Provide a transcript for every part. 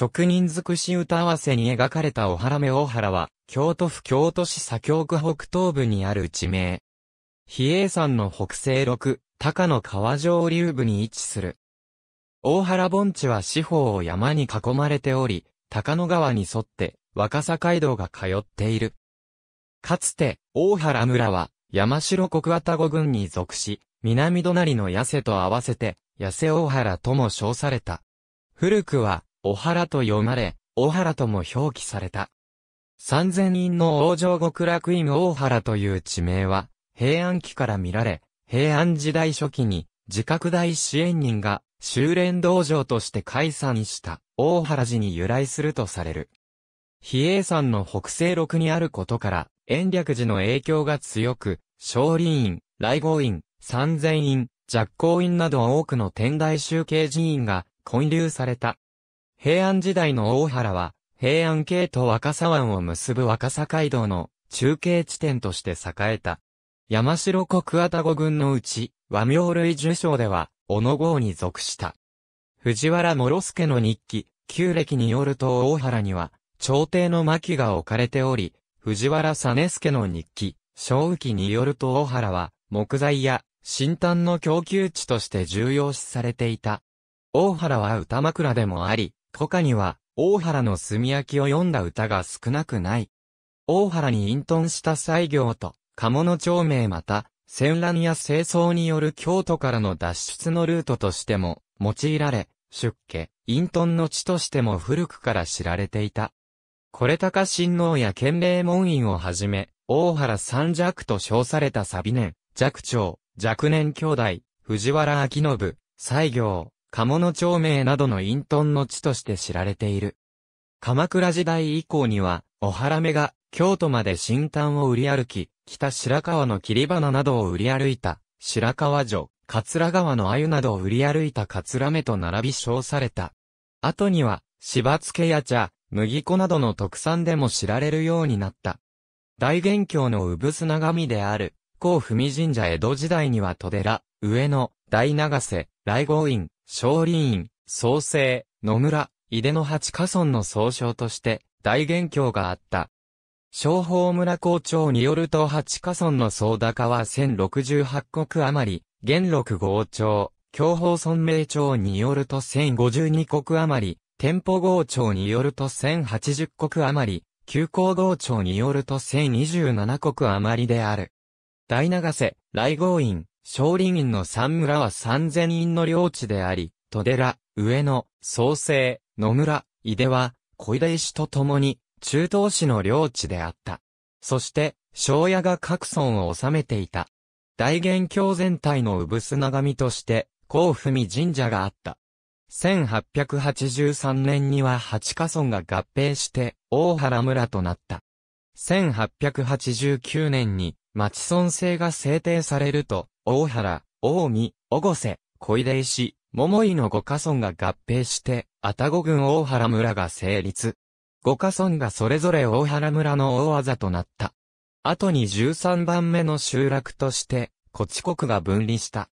職人尽くし歌合わせに描かれたおはらめ大原は、京都府京都市左京区北東部にある地名。比叡山の北西六、高野川上流部に位置する。大原盆地は四方を山に囲まれており、高野川に沿って若狭街道が通っている。かつて、大原村は山城国渡五郡に属し、南隣の八瀬と合わせて、八瀬大原とも称された。古くは、おはらと読まれ、おはらとも表記された。三千人の王城極楽院大原という地名は、平安期から見られ、平安時代初期に、自覚大支援人が、修練道場として解散した、大原寺に由来するとされる。比叡山の北西麓にあることから、延暦寺の影響が強く、少林院、来合院、三千院、寂光院など多くの天台集計寺院が、混流された。平安時代の大原は、平安系と若狭湾を結ぶ若狭街道の中継地点として栄えた。山城国愛宕軍のうち、和名類受賞では、小野郷に属した。藤原諸助の日記、旧暦によると大原には、朝廷の牧が置かれており、藤原実助の日記、正雨記によると大原は、木材や新炭の供給地として重要視されていた。大原は歌枕でもあり、他には、大原の炭焼きを読んだ歌が少なくない。大原に隠遁した西行と、鴨の町名また、戦乱や清掃による京都からの脱出のルートとしても、用いられ、出家、隠遁の地としても古くから知られていた。これ高新王や県礼門院をはじめ、大原三弱と称されたサビ年、弱長、若年兄弟、藤原明信、西行、鴨の町名などの隠遁の地として知られている。鎌倉時代以降には、お原目が京都まで新丹を売り歩き、北白川の切り花などを売り歩いた、白川城、桂川の鮎などを売り歩いた桂目と並び称された。後には、芝漬けや茶、麦粉などの特産でも知られるようになった。大元教の産砂神である、甲文神社江戸時代には戸寺、上野、大長瀬、来郷院、勝林院、創生、野村、井出の八家村の総称として大元凶があった。商法村校長によると八家村の総高は1068国余り、元禄号長、教法村名長によると1052国余り、店舗号長によると1080国余り、旧校号長によると1027国余りである。大長瀬、来号院、少林院の三村は三千院の領地であり、戸寺、上野、創生、野村、井出は、小出石と共に、中東市の領地であった。そして、庄屋が各村を治めていた。大元教全体の産砂みとして、甲府見神社があった。1883年には八家村が合併して、大原村となった。1889年に、町村制が制定されると、大原、大見、小瀬、小出石、桃井の五家村が合併して、愛宕郡大原村が成立。五家村がそれぞれ大原村の大技となった。後に13番目の集落として、古地国が分離した。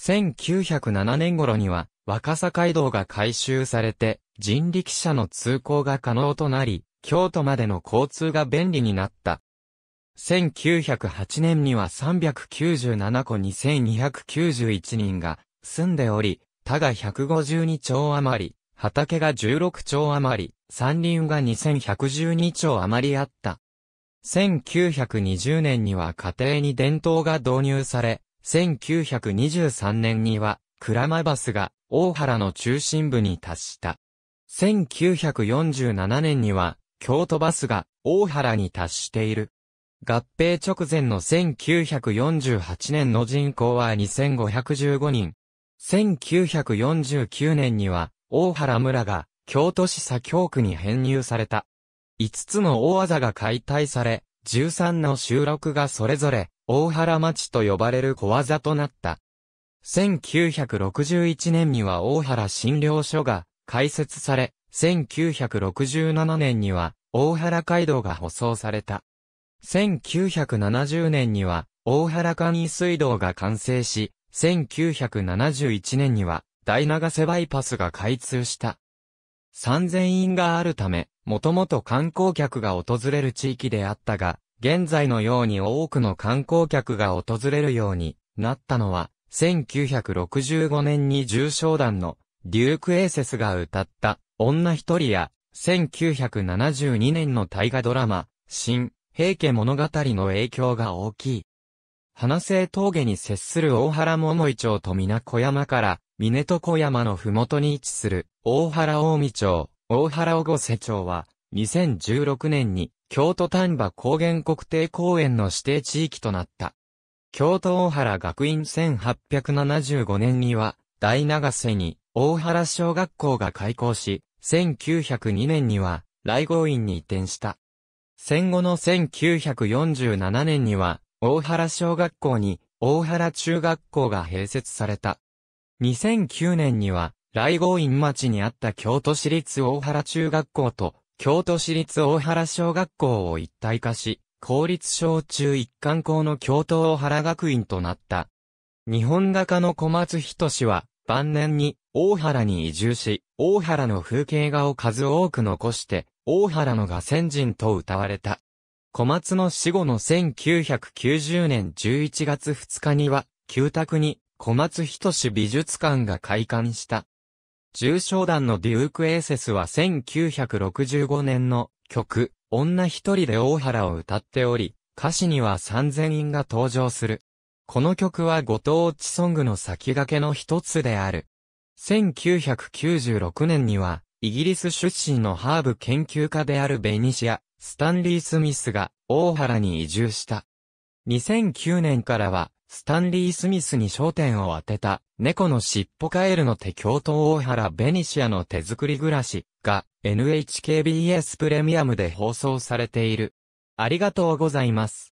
1907年頃には、若狭街道が改修されて、人力車の通行が可能となり、京都までの交通が便利になった。1908年には397戸2291人が住んでおり、田が152兆余り、畑が16兆余り、山林が2112兆余りあった。1920年には家庭に電灯が導入され、1923年には、倉間バスが大原の中心部に達した。1947年には、京都バスが大原に達している。合併直前の1948年の人口は2515人。1949年には、大原村が、京都市左京区に編入された。5つの大技が解体され、13の収録がそれぞれ、大原町と呼ばれる小技となった。1961年には大原診療所が開設され、1967年には大原街道が舗装された。1970年には、大原簡易水道が完成し、1971年には、大長瀬バイパスが開通した。三千院があるため、もともと観光客が訪れる地域であったが、現在のように多くの観光客が訪れるようになったのは、1965年に重症団のデューク・エーセスが歌った女一人や、1972年の大河ドラマ、新、平家物語の影響が大きい。花生峠に接する大原桃井町と皆小山から、港小山のふもとに位置する、大原大見町、大原小瀬町は、2016年に、京都丹波高原国定公園の指定地域となった。京都大原学院1875年には、大長瀬に、大原小学校が開校し、1902年には、来郷院に移転した。戦後の1947年には、大原小学校に、大原中学校が併設された。2009年には、来郷院町にあった京都市立大原中学校と、京都市立大原小学校を一体化し、公立小中一貫校の京都大原学院となった。日本画家の小松仁氏は、晩年に大原に移住し、大原の風景画を数多く残して、大原のが先人と歌われた。小松の死後の1990年11月2日には、旧宅に小松仁志美術館が開館した。重症団のデューク・エーセスは1965年の曲、女一人で大原を歌っており、歌詞には3000人が登場する。この曲はご当地ソングの先駆けの一つである。1996年には、イギリス出身のハーブ研究家であるベニシア、スタンリー・スミスが大原に移住した。2009年からは、スタンリー・スミスに焦点を当てた、猫のしっぽカエルの手京都大原ベニシアの手作り暮らしが NHKBS プレミアムで放送されている。ありがとうございます。